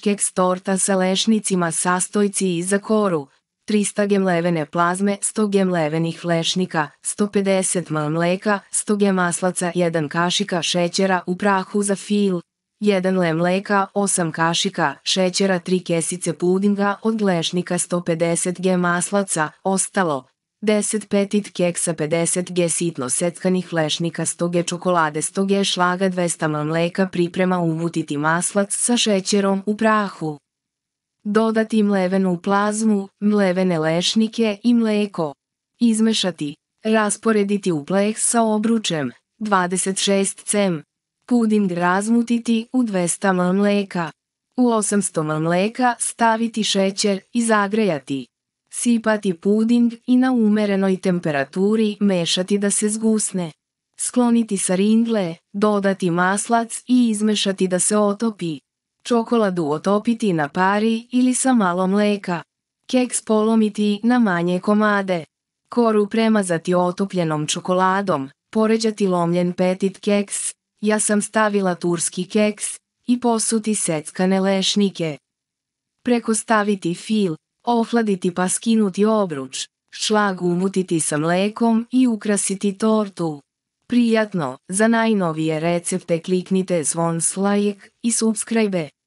keks torta sa lešnicima sastojci i za koru, 300 g levene plazme, 100 g levenih flešnika, 150 ml mleka, 100 g maslaca, 1 kašika šećera u prahu za fil, 1 le mleka, 8 kašika šećera, 3 kesice pudinga od lešnika, 150 g maslaca, ostalo, 10 petit keksa 50 g sitno seckanih lešnika 100 g čokolade 100 g šlaga 200 ml mleka priprema uvutiti maslac sa šećerom u prahu. Dodati mlevenu plazmu, mlevene lešnike i mleko. Izmešati. Rasporediti u pleh sa obručem. 26 cm. Puding razmutiti u 200 ml mleka. U 800 ml mleka staviti šećer i zagrejati. Sipati puding i na umerenoj temperaturi mešati da se zgusne. Skloniti sa ringle, dodati maslac i izmešati da se otopi. Čokoladu otopiti na pari ili sa malo mleka. Keks polomiti na manje komade. Koru premazati otopljenom čokoladom, poređati lomljen petit keks, ja sam stavila turski keks i posuti seckane lešnike. Preko staviti fil, ohladiti pa skinuti obruč, šlag umutiti sa mlekom i ukrasiti tortu. Prijatno, za najnovije recepte kliknite zvon s like i subscribe.